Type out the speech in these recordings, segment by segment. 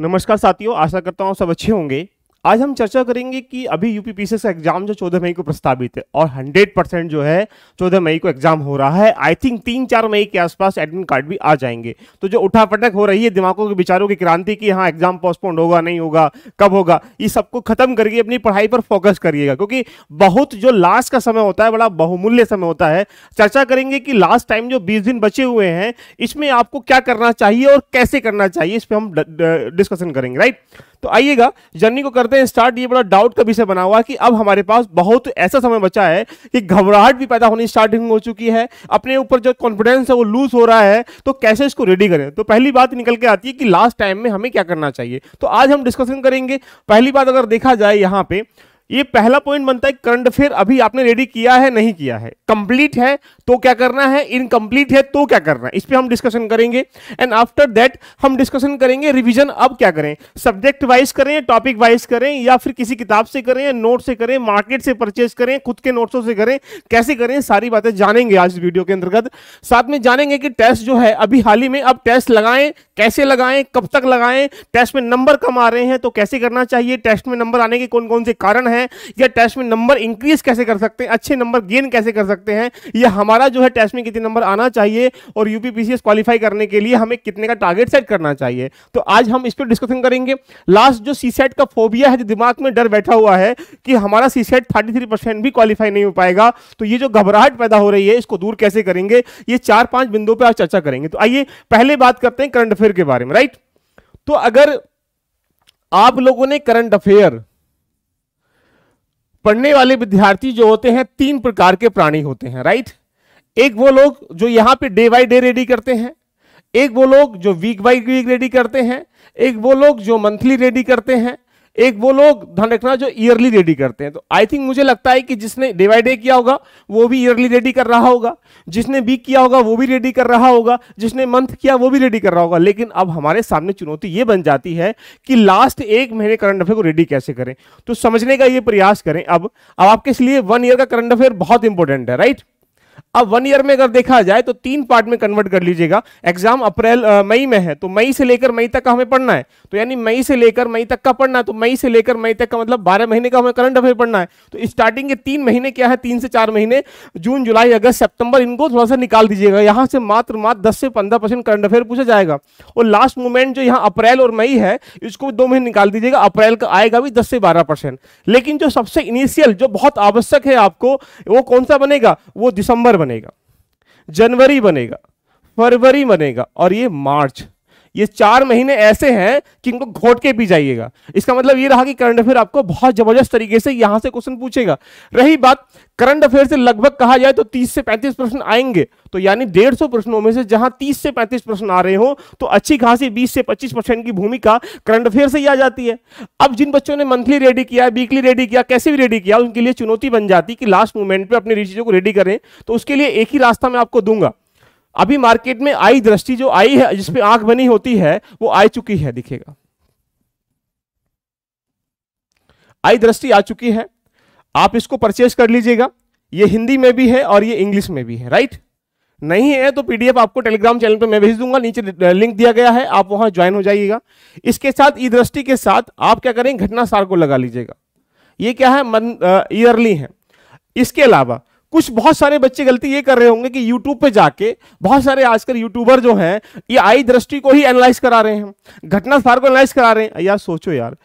नमस्कार साथियों आशा करता हूँ सब अच्छे होंगे आज हम चर्चा करेंगे कि अभी यूपीपीसीएस का एग्जाम जो 14 मई को प्रस्तावित है और 100 परसेंट जो है 14 मई को एग्जाम हो रहा है आई थिंक तीन चार मई के आसपास एडमिट कार्ड भी आ जाएंगे तो जो उठापटक हो रही है दिमागों के विचारों की क्रांति की हाँ एग्जाम पोस्टपोन्ड होगा नहीं होगा कब होगा ये सबको खत्म करके अपनी पढ़ाई पर फोकस करिएगा क्योंकि बहुत जो लास्ट का समय होता है बड़ा बहुमूल्य समय होता है चर्चा करेंगे कि लास्ट टाइम जो बीस दिन बचे हुए हैं इसमें आपको क्या करना चाहिए और कैसे करना चाहिए इस पर हम डिस्कशन करेंगे राइट तो आइएगा जर्नी को करते करते हैं स्टार्ट ये बड़ा डाउट कभी से बना हुआ कि अब हमारे पास बहुत ऐसा समय बचा है कि घबराहट भी पैदा होनी स्टार्टिंग हो चुकी है अपने ऊपर जो कॉन्फिडेंस है वो लूज हो रहा है तो कैसे इसको रेडी करें तो पहली बात निकल के आती है कि लास्ट टाइम में हमें क्या करना चाहिए तो आज हम डिस्कशन करेंगे पहली बात अगर देखा जाए यहाँ पे ये पहला पॉइंट बनता है करंट अफेयर अभी आपने रेडी किया है नहीं किया है कंप्लीट है तो क्या करना है इनकम्प्लीट है तो क्या करना है इस पर हम डिस्कशन करेंगे एंड आफ्टर दैट हम डिस्कशन करेंगे रिविजन अब क्या करें सब्जेक्ट वाइज करें टॉपिक वाइज करें या फिर किसी किताब से करें या नोट से करें मार्केट से परचेज करें खुद के नोट्सों से करें कैसे करें सारी बातें जानेंगे आज वीडियो के अंतर्गत साथ में जानेंगे कि टेस्ट जो है अभी हाल ही में अब टेस्ट लगाएं कैसे लगाएं कब तक लगाएं टेस्ट में नंबर कम आ रहे हैं तो कैसे करना चाहिए टेस्ट में नंबर आने के कौन कौन से कारण हैं हैं या टेस्ट में नंबर इंक्रीज कैसे कर सकते हैं अच्छे नंबर गेन कैसे कर सकते हैं या हमारा जो है टेस्ट में कितने नंबर आना चाहिए और यूपीपीसीएस क्वालिफाई करने के लिए हमें कितने का टारगेट सेट करना चाहिए तो आज हम इस पर डिस्कशन करेंगे लास्ट जो सी का फोबिया है जो दिमाग में डर बैठा हुआ है कि हमारा सी सेट भी क्वालिफाई नहीं हो पाएगा तो ये जो घबराहट पैदा हो रही है इसको दूर कैसे करेंगे ये चार पांच बिंदुओं पर आज चर्चा करेंगे तो आइए पहले बात करते हैं करंट अफेयर के बारे में राइट तो अगर आप लोगों ने करंट अफेयर पढ़ने वाले विद्यार्थी जो होते हैं तीन प्रकार के प्राणी होते हैं राइट एक वो लोग जो यहाँ पे डे बाई डे रेडी करते हैं एक वो लोग जो वीक बाई वीक रेडी करते हैं एक वो लोग जो मंथली रेडी करते हैं एक वो लोग ध्यान रखना जो ईयरली रेडी करते हैं तो आई थिंक मुझे लगता है कि जिसने डे बाई डे किया होगा वो भी ईयरली रेडी कर रहा होगा जिसने वीक किया होगा वो भी रेडी कर रहा होगा जिसने मंथ किया वो भी रेडी कर रहा होगा लेकिन अब हमारे सामने चुनौती ये बन जाती है कि लास्ट एक महीने करंट अफेयर को रेडी कैसे करें तो समझने का ये प्रयास करें अब अब आपके इसलिए वन ईयर का करंट अफेयर बहुत इंपॉर्टेंट है राइट अब वन ईयर में अगर देखा जाए तो तीन पार्ट में कन्वर्ट कर लीजिएगा एग्जाम अप्रैल मई में है तो मई से लेकर मई तक का हमें पढ़ना है तो यानी मई से लेकर मई तक का पढ़ना है तो मई से लेकर मई तक का मतलब बारह महीने का हमें करंट अफेयर पढ़ना है तो स्टार्टिंग के तीन महीने क्या है तीन से चार महीने जून जुलाई अगस्त सेप्टेम्बर इनको थोड़ा सा निकाल दीजिएगा यहाँ से मात्र मात्र दस से पंद्रह करंट अफेयर पूछा जाएगा और लास्ट मोमेंट जो यहाँ अप्रैल और मई है इसको दो महीने निकाल दीजिएगा अप्रैल का आएगा भी दस से बारह परसेंट लेकिन जो सबसे इनिशियल जो बहुत आवश्यक है आपको वो कौन सा बनेगा वो दिसंबर दिसंबर बनेगा जनवरी बनेगा फरवरी बनेगा और ये मार्च ये चार महीने ऐसे हैं कि इनको घोट के भी जाइएगा इसका मतलब ये रहा कि करंट अफेयर आपको बहुत जबरदस्त तरीके से यहां से क्वेश्चन पूछेगा रही बात करंट अफेयर से लगभग कहा जाए तो 30 से 35 प्रश्न आएंगे तो यानी 150 प्रश्नों में से जहां 30 से 35 प्रश्न आ रहे हो तो अच्छी खासी 20 से 25 परसेंट की भूमिका करंट अफेयर से ही आ जाती है अब जिन बच्चों ने मंथली रेडी किया वीकली रेडी किया कैसे भी रेडी किया उनके लिए चुनौती बन जाती कि लास्ट मोमेंट पर अपनी चीजों को रेडी करें तो उसके लिए एक ही रास्ता मैं आपको दूंगा अभी मार्केट में आई दृष्टि जो आई है जिसपे आंख बनी होती है वो आ चुकी है दिखेगा आई दृष्टि आ चुकी है आप इसको परचेज कर लीजिएगा ये हिंदी में भी है और ये इंग्लिश में भी है राइट नहीं है तो पीडीएफ आपको टेलीग्राम चैनल पर मैं भेज दूंगा नीचे लिंक दिया गया है आप वहां ज्वाइन हो जाइएगा इसके साथ ई दृष्टि के साथ आप क्या करें घटना सार को लगा लीजिएगा ये क्या है ईयरली है इसके अलावा कुछ बहुत सारे बच्चे गलती ये कर रहे होंगे कि यूट्यूब पे जाके बहुत सारे आजकल यूट्यूबर जो हैं ये आई दृष्टि को ही एनालाइज करा रहे हैं घटना स्थान को एनालाइज करा रहे हैं यार सोचो यार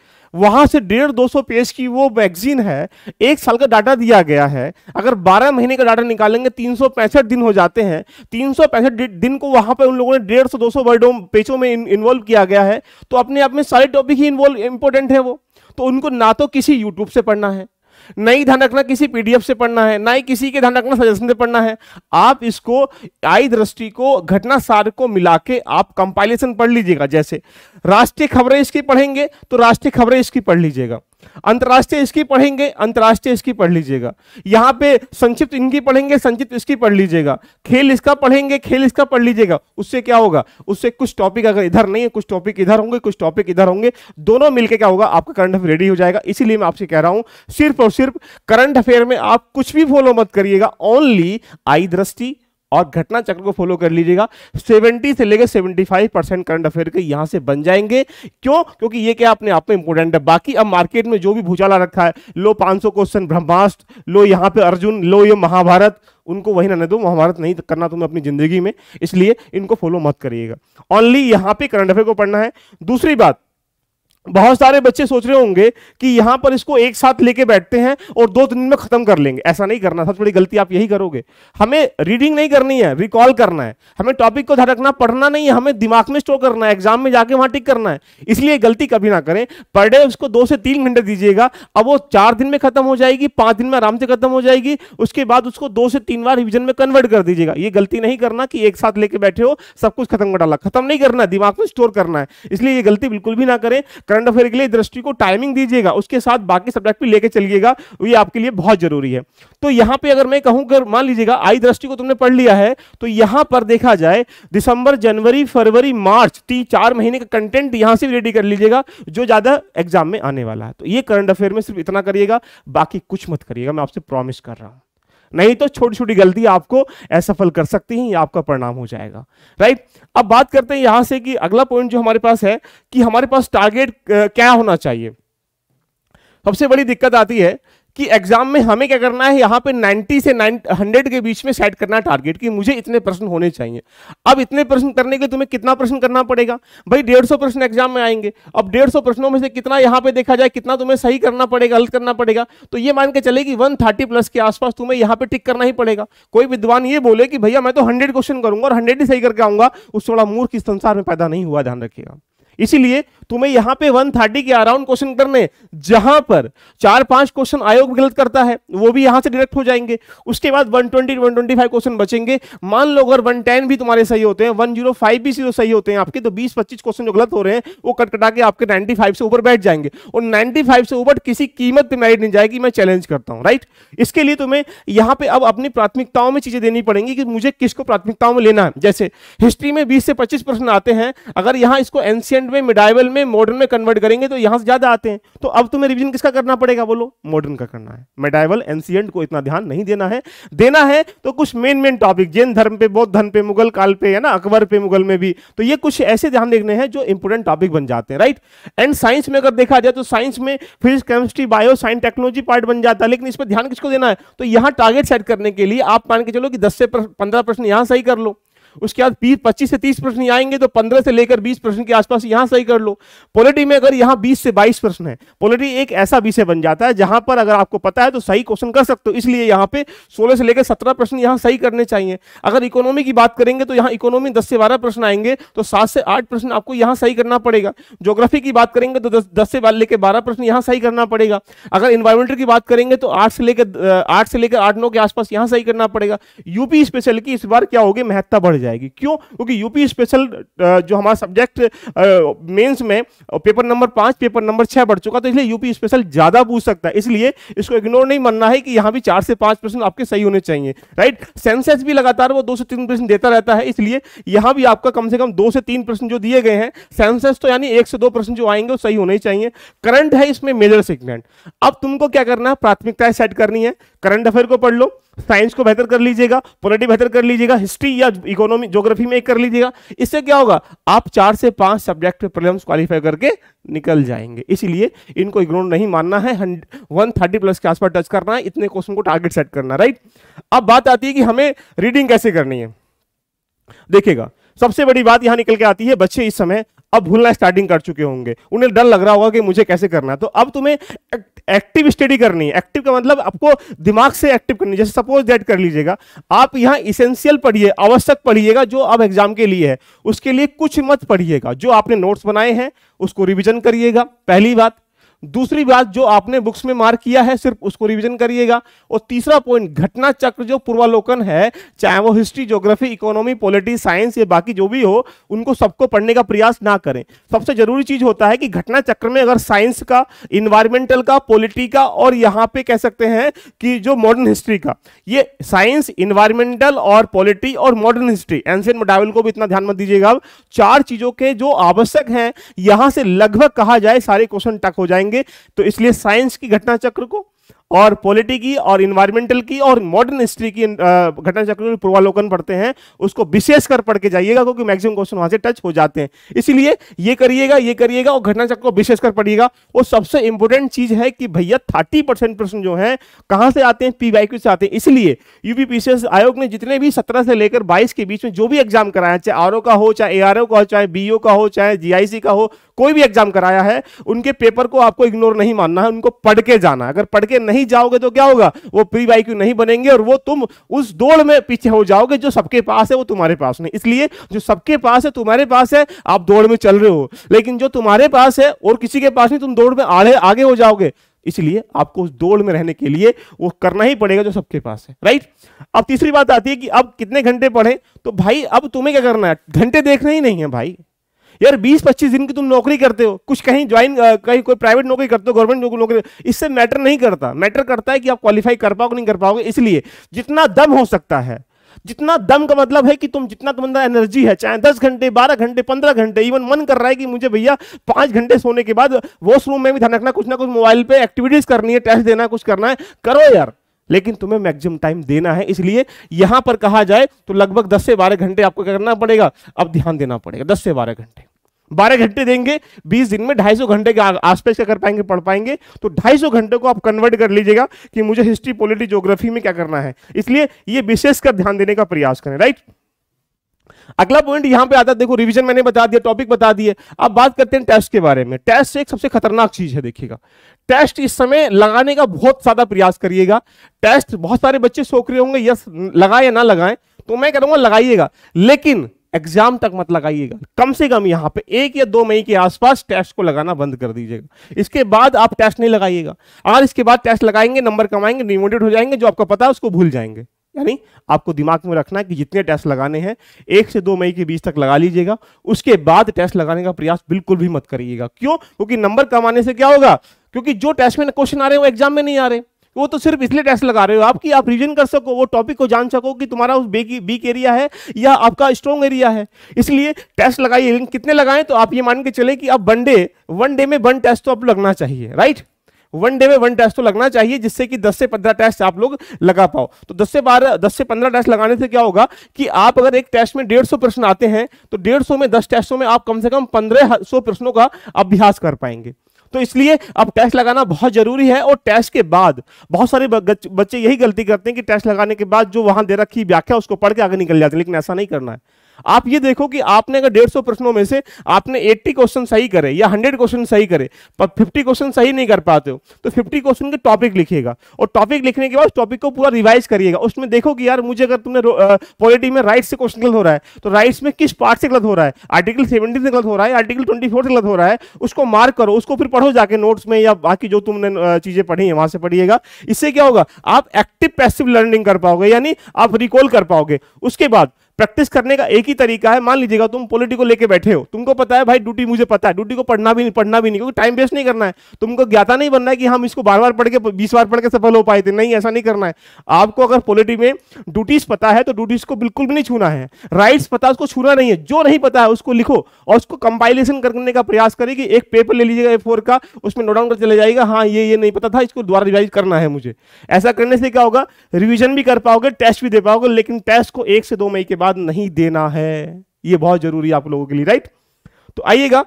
वहां से डेढ़ दो सौ पेज की वो मैगजीन है एक साल का डाटा दिया गया है अगर बारह महीने का डाटा निकालेंगे तीन सौ पैंसठ दिन हो जाते हैं तीन सौ पैंसठ दिन को वहां पर उन लोगों ने डेढ़ सौ दो सौ वर्डों पेजों में इन्वॉल्व किया गया है तो अपने आप में सारे टॉपिक ही इन्वॉल्व इंपॉर्टेंट है वो तो उनको ना तो किसी यूट्यूब से पढ़ना है नहीं ध्यान रखना किसी पीडीएफ से पढ़ना है ना ही किसी के ध्यान रखना सजेशन से पढ़ना है आप इसको आई दृष्टि को घटना सार को मिला के आप कंपाइलेशन पढ़ लीजिएगा जैसे राष्ट्रीय खबरें इसकी पढ़ेंगे तो राष्ट्रीय खबरें इसकी पढ़ लीजिएगा अंतर्राष्ट्रीय इसकी पढ़ेंगे अंतर्राष्ट्रीय इसकी पढ़ लीजिएगा यहां पे संक्षिप्त इनकी पढ़ेंगे संक्षिप्त इसकी पढ़ लीजिएगा खेल इसका पढ़ेंगे खेल इसका पढ़ लीजिएगा उससे क्या होगा उससे कुछ टॉपिक अगर इधर नहीं है कुछ टॉपिक इधर होंगे कुछ टॉपिक इधर होंगे दोनों मिलकर क्या होगा आपका करंट अफेयर रेडी हो जाएगा इसीलिए मैं आपसे कह रहा हूं सिर्फ और सिर्फ करंट अफेयर में आप कुछ भी फॉलो मत करिएगा ओनली आई दृष्टि और घटना चक्र को फॉलो कर लीजिएगा 70 से लेकर 75 परसेंट करंट अफेयर के यहां से बन जाएंगे क्यों क्योंकि ये क्या अपने आप में इंपोर्टेंट है बाकी अब मार्केट में जो भी भूचाला रखा है लो 500 क्वेश्चन ब्रह्मास्त्र लो यहां पे अर्जुन लो ये महाभारत उनको वही रहने दो महाभारत नहीं करना तुम्हें अपनी जिंदगी में इसलिए इनको फॉलो मत करिएगा ऑनली यहां पर करंट अफेयर को पढ़ना है दूसरी बात बहुत सारे बच्चे सोच रहे होंगे कि यहां पर इसको एक साथ लेके बैठते हैं और दो दिन में खत्म कर लेंगे ऐसा नहीं करना सबसे बड़ी गलती आप यही करोगे हमें रीडिंग नहीं करनी है रिकॉल करना है हमें टॉपिक को ध्यान रखना पढ़ना नहीं है हमें दिमाग में स्टोर करना है एग्जाम में जाके वहां टिक करना है इसलिए गलती कभी ना करें पर डे उसको दो से तीन घंटे दीजिएगा अब वो चार दिन में खत्म हो जाएगी पांच दिन में आराम से खत्म हो जाएगी उसके बाद उसको दो से तीन बार रिविजन में कन्वर्ट कर दीजिएगा ये गलती नहीं करना कि एक साथ लेके बैठे हो सब कुछ खत्म कर डाला खत्म नहीं करना दिमाग में स्टोर करना है इसलिए ये गलती बिल्कुल भी ना करें करंट अफेयर के लिए दृष्टि को टाइमिंग दीजिएगा उसके साथ बाकी सब्जेक्ट भी लेके चलिएगा तो ये आपके लिए बहुत जरूरी है तो यहां पे अगर मैं कहूं कर मान लीजिएगा आई दृष्टि को तुमने पढ़ लिया है तो यहां पर देखा जाए दिसंबर जनवरी फरवरी मार्च तीन चार महीने का कंटेंट यहां से रेडी कर लीजिएगा जो ज़्यादा एग्जाम में आने वाला है तो ये करंट अफेयर में सिर्फ इतना करिएगा बाकी कुछ मत करिएगा मैं आपसे प्रॉमिस कर रहा हूं नहीं तो छोटी छोटी गलती आपको असफल कर सकती है आपका परिणाम हो जाएगा राइट अब बात करते हैं यहां से कि अगला पॉइंट जो हमारे पास है कि हमारे पास टारगेट क्या होना चाहिए सबसे बड़ी दिक्कत आती है कि एग्जाम में हमें क्या करना है यहां पे 90 से 100 के बीच में सेट करना टारगेट कि मुझे इतने प्रश्न होने चाहिए अब इतने प्रश्न करने के लिए तुम्हें कितना प्रश्न करना पड़ेगा भाई डेढ़ सौ प्रश्न एग्जाम में आएंगे अब डेढ़ सौ प्रश्नों में से कितना यहां पे देखा जाए कितना तुम्हें सही करना पड़ेगा गलत करना पड़ेगा तो ये मान के चले कि वन प्लस के आसपास तुम्हें यहां पर टिक करना ही पड़ेगा कोई विद्वान ये बोले कि भैया मैं तो हंड्रेड क्वेश्चन करूंगा और हंड्रेड ही सही करके आऊंगा उस थोड़ा मूर्ख इस संसार में पैदा नहीं हुआ ध्यान रखिएगा इसीलिए तुम्हें यहां पे 130 के अराउंड क्वेश्चन करने जहां पर चार पांच क्वेश्चन आयोग गलत करता है वो भी यहां से डायरेक्ट हो जाएंगे उसके बाद 120 वन क्वेश्चन बचेंगे मान लो अगर 110 भी तुम्हारे सही होते हैं 105 भी सही होते हैं आपके तो 20 25 क्वेश्चन जो गलत हो रहे हैं वो कटकटा के आपके 95 से ऊपर बैठ जाएंगे और 95 से ऊपर किसी कीमत पर मैरिट नहीं जाएगी मैं चैलेंज करता हूँ राइट इसके लिए तुम्हें यहाँ पे अब अपनी प्राथमिकताओं में चीजें देनी पड़ेंगी कि मुझे किसको प्राथमिकताओं में लेना है जैसे हिस्ट्री में बीस से पच्चीस आते हैं अगर यहाँ इसको एंशियंट में मिडाइवल में में मॉडर्न में कन्वर्ट करेंगे तो यहां से ज़्यादा आते हैं तो अब तुम्हें रिवीजन किसका करना पड़ेगा बोलो मॉडर्न का करना है मेडाइवल एंशियंट को इतना ध्यान नहीं देना है देना है तो कुछ मेन मेन टॉपिक जैन धर्म पे बौद्ध धर्म पे मुगल काल पे है ना अकबर पे मुगल में भी तो ये कुछ ऐसे ध्यान देखने हैं जो इंपोर्टेंट टॉपिक बन जाते हैं राइट एंड साइंस में अगर देखा जाए तो साइंस में physics chemistry bio science technology part बन जाता है लेकिन इस पर ध्यान किसको देना है तो यहाँ टारगेट सेट करने के लिए आप मान के चलो कि दस से पंद्रह प्रश्न यहाँ सही कर लो उसके बाद बीस पच्चीस से तीस प्रश्न आएंगे तो पंद्रह से लेकर बीस प्रश्न के आसपास यहां सही कर लो पॉलिटी में अगर यहां बीस से बाईस प्रश्न है पॉलिटी एक ऐसा विषय बन जाता है जहां पर अगर आपको पता है तो सही क्वेश्चन कर सकते हो इसलिए यहां पे सोलह से लेकर सत्रह प्रश्न यहाँ सही करने चाहिए अगर इकोनॉमी की बात करेंगे तो यहां इकोनॉमी दस से बारह प्रश्न आएंगे तो सात से आठ प्रश्न आपको यहाँ सही करना पड़ेगा जोग्राफी की बात करेंगे तो दस दस से लेकर बारह प्रश्न यहाँ सही करना पड़ेगा अगर इन्वायरमेंटल की बात करेंगे तो आठ से लेकर आठ से लेकर आठ नौ के आसपास यहाँ सही करना पड़ेगा यूपी स्पेशल की इस बार क्या होगी महत्ता बढ़ जाए जाएगी क्यों क्योंकि यूपी स्पेशल जो हमारा सब्जेक्ट मेंस में पेपर नंबर पांच पेपर नंबर छह बढ़ चुका तो इसलिए यूपी स्पेशल ज़्यादा पूछ सकता है इसलिए इसको इग्नोर नहीं मानना है कि यहां भी चार से पांच परसेंट आपके सही होने चाहिए राइट सेंसेस भी लगातार वो दो से तीन परसेंट देता रहता है इसलिए यहां भी आपका कम से कम दो से तीन परसेंट जो दिए गए हैं सेंसेस तो यानी एक से दो परसेंट जो आएंगे वो सही होने चाहिए करंट है इसमें मेजर सेगमेंट अब तुमको क्या करना है प्राथमिकताएं सेट करनी है करंट अफेयर को पढ़ लो साइंस को बेहतर कर लीजिएगा पॉलिटी बेहतर कर लीजिएगा हिस्ट्री या इकोनॉमी ज्योग्राफी में एक कर लीजिएगा इससे क्या होगा आप चार से पांच सब्जेक्ट पे प्रॉब्लम्स क्वालिफाई करके निकल जाएंगे इसीलिए इनको इग्नोर नहीं मानना है वन थर्टी प्लस के आसपास टच करना है इतने क्वेश्चन को टारगेट सेट करना राइट अब बात आती है कि हमें रीडिंग कैसे करनी है देखिएगा सबसे बड़ी बात यहां निकल के आती है बच्चे इस समय अब भूलना स्टार्टिंग कर चुके होंगे उन्हें डर लग रहा होगा कि मुझे कैसे करना है तो अब तुम्हें एक्टिव स्टडी करनी है एक्टिव का मतलब आपको दिमाग से एक्टिव करनी जैसे सपोज दैट कर लीजिएगा आप यहाँ इसेंशियल पढ़िए आवश्यक पढ़िएगा जो अब एग्जाम के लिए है उसके लिए कुछ मत पढ़िएगा जो आपने नोट्स बनाए हैं उसको रिविजन करिएगा पहली बात दूसरी बात जो आपने बुक्स में मार्क किया है सिर्फ उसको रिविजन करिएगा और तीसरा पॉइंट घटना चक्र जो पूर्वालोकन है चाहे वो history geography economy politics science या बाकी जो भी हो उनको सबको पढ़ने का प्रयास ना करें सबसे जरूरी चीज होता है कि घटना चक्र में अगर साइंस का इन्वायरमेंटल का पॉलिटी का और यहाँ पे कह सकते हैं कि जो मॉडर्न हिस्ट्री का ये साइंस इन्वायरमेंटल और पॉलिटी और मॉडर्न हिस्ट्री एंशियन मोडावल को भी इतना ध्यान मत दीजिएगा चार चीजों के जो आवश्यक हैं यहां से लगभग कहा जाए सारे क्वेश्चन टक हो जाएंगे करेंगे तो इसलिए साइंस की घटना चक्र को और पॉलिटी की और इन्वायरमेंटल की और मॉडर्न हिस्ट्री की घटना चक्र में पूर्वालोकन पढ़ते हैं उसको विशेष कर पढ़ के जाइएगा क्योंकि मैक्सिमम क्वेश्चन वहां से टच हो जाते हैं इसीलिए ये करिएगा ये करिएगा और घटना चक्र को विशेष कर पढ़िएगा और सबसे इंपॉर्टेंट चीज है कि भैया थर्टी प्रश्न जो है कहां से आते हैं पी से आते हैं इसलिए यूपीपीसीएस आयोग ने जितने भी सत्रह से लेकर बाईस के बीच में जो भी एग्जाम कराया चाहे आर का हो चाहे ए का हो चाहे बी का हो चाहे जी का हो कोई भी एग्जाम कराया है उनके पेपर को आपको इग्नोर नहीं मानना है उनको पढ़ के जाना अगर पढ़ के नहीं नहीं जाओगे तो क्या होगा वो प्री वाई क्यू नहीं बनेंगे और वो तुम उस दौड़ में पीछे हो जाओगे जो सबके पास है वो तुम्हारे पास नहीं इसलिए जो सबके पास है तुम्हारे पास है आप दौड़ में चल रहे हो लेकिन जो तुम्हारे पास है और किसी के पास नहीं तुम दौड़ में आड़े आगे हो जाओगे इसलिए आपको उस दौड़ में रहने के लिए वो करना ही पड़ेगा जो सबके पास है राइट अब तीसरी बात आती है कि अब कितने घंटे पढ़े तो भाई अब तुम्हें क्या करना है घंटे देखने ही नहीं है भाई यार बीस पच्चीस दिन की तुम नौकरी करते हो कुछ कहीं ज्वाइन कहीं कोई प्राइवेट नौकरी करते हो गवर्नमेंट नौकरी इससे मैटर नहीं करता मैटर करता है कि आप क्वालिफाई कर पाओगे नहीं कर पाओगे इसलिए जितना दम हो सकता है जितना दम का मतलब है कि तुम जितना तुम अंदर एनर्जी है चाहे दस घंटे बारह घंटे पंद्रह घंटे इवन मन कर रहा है कि मुझे भैया पांच घंटे सोने के बाद वॉशरूम में भी ध्यान रखना कुछ ना कुछ मोबाइल पे एक्टिविटीज करनी है टेस्ट देना कुछ करना है करो यार लेकिन तुम्हें मैक्सिमम टाइम देना है इसलिए यहां पर कहा जाए तो लगभग दस से बारह घंटे आपको क्या करना पड़ेगा अब ध्यान देना पड़ेगा दस से बारह घंटे बारह घंटे देंगे बीस दिन में ढाई सौ घंटे के आसपास क्या कर पाएंगे पढ़ पाएंगे तो ढाई सौ घंटे को आप कन्वर्ट कर लीजिएगा कि मुझे हिस्ट्री पॉलिटी जोग्राफी में क्या करना है इसलिए ये विशेषकर ध्यान देने का प्रयास करें राइट अगला पॉइंट यहां पे आता है देखो रिवीजन मैंने बता दिया टॉपिक बता दिए अब बात करते हैं टेस्ट के बारे में टेस्ट एक सबसे खतरनाक चीज है देखिएगा टेस्ट इस समय लगाने का बहुत ज्यादा प्रयास करिएगा टेस्ट बहुत सारे बच्चे सोख रहे होंगे यस लगाए या ना लगाए तो मैं कह लगाइएगा लेकिन एग्जाम तक मत लगाइएगा कम से कम यहां पे एक या दो मई के आसपास टेस्ट को लगाना बंद कर दीजिएगा इसके बाद आप टेस्ट नहीं लगाइएगा अगर इसके बाद टेस्ट लगाएंगे नंबर कमाएंगे रिमोटेड हो जाएंगे जो आपको पता है उसको भूल जाएंगे यानी आपको दिमाग में रखना है कि जितने टेस्ट लगाने हैं एक से दो मई के बीच तक लगा लीजिएगा उसके बाद टेस्ट लगाने का प्रयास बिल्कुल भी मत करिएगा क्यों क्योंकि नंबर कमाने से क्या होगा क्योंकि जो टेस्ट में क्वेश्चन आ रहे हैं वो एग्जाम में नहीं आ रहे वो तो सिर्फ इसलिए टेस्ट लगा रहे हो आप कि आप रीजन कर सको वो टॉपिक को जान सको कि तुम्हारा उस बेकी बीक एरिया है या आपका स्ट्रॉन्ग एरिया है इसलिए टेस्ट लगाइए लेकिन कितने लगाएं तो आप ये मान के चले कि आप वन डे वन डे में वन टेस्ट तो आप लगना चाहिए राइट वन डे में वन टेस्ट तो लगना चाहिए जिससे कि 10 से 15 टेस्ट आप लोग लगा पाओ तो 10 से 12 10 से 15 टेस्ट लगाने से क्या होगा कि आप अगर एक टेस्ट में 150 प्रश्न आते हैं तो 150 में 10 टेस्टों में आप कम से कम 1500 प्रश्नों का अभ्यास कर पाएंगे तो इसलिए अब टैक्स लगाना बहुत जरूरी है और टैक्स के बाद बहुत सारे बच्चे यही गलती करते हैं कि टैक्स लगाने के बाद जो वहां दे रखी व्याख्या उसको पढ़ के आगे निकल जाते हैं लेकिन ऐसा नहीं करना है आप ये देखो कि आपने अगर डेढ़ प्रश्नों में से आपने 80 क्वेश्चन सही करे या 100 क्वेश्चन सही करे पर 50 क्वेश्चन सही नहीं कर पाते हो तो 50 क्वेश्चन के टॉपिक लिखिएगा और टॉपिक लिखने के बाद टॉपिक को पूरा रिवाइज करिएगा उसमें देखो कि यार मुझे अगर तुमने पॉलिटी में राइट से क्वेश्चन गलत हो रहा है तो राइट्स में किस पार्ट से गलत हो रहा है आर्टिकल सेवेंटी से गलत हो रहा है आर्टिकल ट्वेंटी से गलत हो रहा है उसको मार्क करो उसको फिर पढ़ो जाके नोट्स में या बाकी जो तुमने चीजें पढ़ी है वहां से पढ़िएगा इससे क्या होगा आप एक्टिव पैसिव लर्निंग कर पाओगे यानी आप रिकॉल कर पाओगे उसके बाद प्रैक्टिस करने का एक ही तरीका है मान लीजिएगा तुम पॉलिटी को लेकर बैठे हो तुमको पता है भाई ड्यूटी मुझे पता है ड्यूटी को पढ़ना भी नहीं पढ़ना भी नहीं क्योंकि टाइम वेस्ट नहीं करना है तुमको ज्ञाता नहीं बनना है कि हम इसको बार बार पढ़ के बीस बार पढ़ के सफल हो पाए थे नहीं ऐसा नहीं करना है आपको अगर पॉलिटी में ड्यूटीज पता है तो ड्यूटीज को बिल्कुल भी नहीं छूना है राइट्स पता उसको छूना नहीं है जो नहीं पता है उसको लिखो और उसको कंपाइलेशन करने का प्रयास करेगी कि एक पेपर ले लीजिएगा ए फोर का उसमें नोट डाउन कर चले जाएगा हाँ ये ये नहीं पता था इसको दोबारा रिवाइज करना है मुझे ऐसा करने से क्या होगा रिविजन भी कर पाओगे टेस्ट भी दे पाओगे लेकिन टेस्ट को एक से दो मई के बाद आशीर्वाद नहीं देना है ये बहुत जरूरी है आप लोगों के लिए राइट तो आइएगा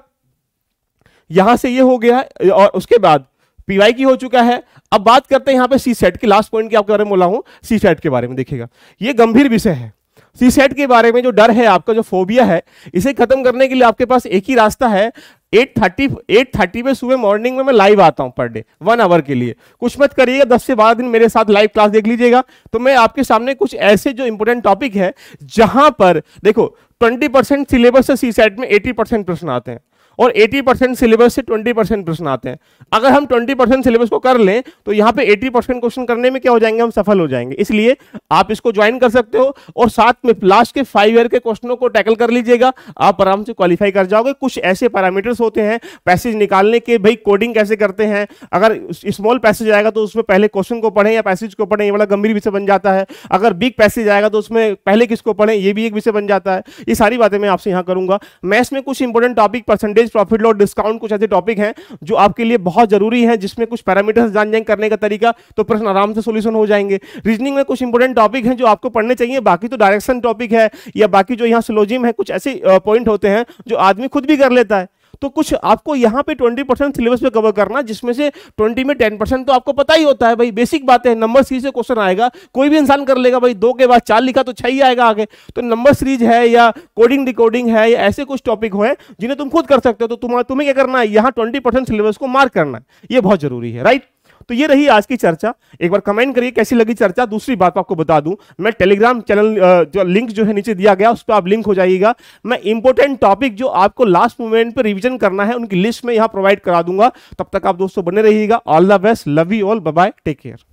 यहां से ये हो गया और उसके बाद पीवाई की हो चुका है अब बात करते हैं यहां पे सी सेट की लास्ट पॉइंट की आपके बारे में बोला हूं सी सेट के बारे में देखिएगा ये गंभीर विषय है सी सेट के बारे में जो डर है आपका जो फोबिया है इसे खत्म करने के लिए आपके पास एक ही रास्ता है एट थर्टी एट थर्टी पे सुबह मॉर्निंग में मैं लाइव आता हूं पर डे वन आवर के लिए कुछ मत करिएगा दस से बारह दिन मेरे साथ लाइव क्लास देख लीजिएगा तो मैं आपके सामने कुछ ऐसे जो इंपॉर्टेंट टॉपिक है जहां पर देखो ट्वेंटी परसेंट सिलेबस से सी सेट में एटी परसेंट प्रश्न आते हैं और 80 परसेंट सिलेबस से 20 परसेंट प्रश्न आते हैं अगर हम 20 परसेंट सिलेबस को कर लें तो यहाँ पे 80 परसेंट क्वेश्चन करने में क्या हो जाएंगे हम सफल हो जाएंगे इसलिए आप इसको ज्वाइन कर सकते हो और साथ में लास्ट के फाइव ईयर के क्वेश्चनों को टैकल कर लीजिएगा आप आराम से क्वालिफाई कर जाओगे कुछ ऐसे पैरामीटर्स होते हैं पैसेज निकालने के भाई कोडिंग कैसे करते हैं अगर स्मॉल पैसेज आएगा तो उसमें पहले क्वेश्चन को पढ़ें या पैसेज को पढ़ें ये बड़ा गंभीर विषय बन जाता है अगर बिग पैसेज आएगा तो उसमें पहले किसको पढ़ें ये भी एक विषय बन जाता है ये सारी बातें मैं आपसे यहाँ करूँगा मैथ्स में कुछ important topic percentage profit loss discount कुछ ऐसे टॉपिक हैं जो आपके लिए बहुत जरूरी है जिसमें कुछ पैरामीटर्स जान जाएंगे करने का तरीका तो प्रश्न आराम से सोल्यूशन हो जाएंगे रीजनिंग में कुछ इंपॉर्टेंट टॉपिक हैं जो आपको पढ़ने चाहिए बाकी तो डायरेक्शन टॉपिक है या बाकी जो यहाँ स्लोजिम है कुछ ऐसे पॉइंट होते हैं जो आदमी खुद भी कर लेता है तो कुछ आपको यहाँ पे 20 परसेंट सिलेबस पे कवर करना जिसमें से 20 में 10 परसेंट तो आपको पता ही होता है भाई बेसिक बात है नंबर सीरीज से क्वेश्चन आएगा कोई भी इंसान कर लेगा भाई दो के बाद चार लिखा तो छह ही आएगा आगे तो नंबर सीरीज है या कोडिंग डिकोडिंग है या ऐसे कुछ टॉपिक हो जिन्हें तुम खुद कर सकते हो तो तुम्हें क्या करना है यहाँ ट्वेंटी सिलेबस को मार्क करना है ये बहुत जरूरी है राइट तो ये रही आज की चर्चा एक बार कमेंट करिए कैसी लगी चर्चा दूसरी बात आपको बता दूं मैं टेलीग्राम चैनल जो लिंक जो है नीचे दिया गया उस पर आप लिंक हो जाइएगा मैं इंपॉर्टेंट टॉपिक जो आपको लास्ट मोमेंट पर रिविजन करना है उनकी लिस्ट में यहाँ प्रोवाइड करा दूंगा तब तक आप दोस्तों बने रहिएगा all the best love you all bye take care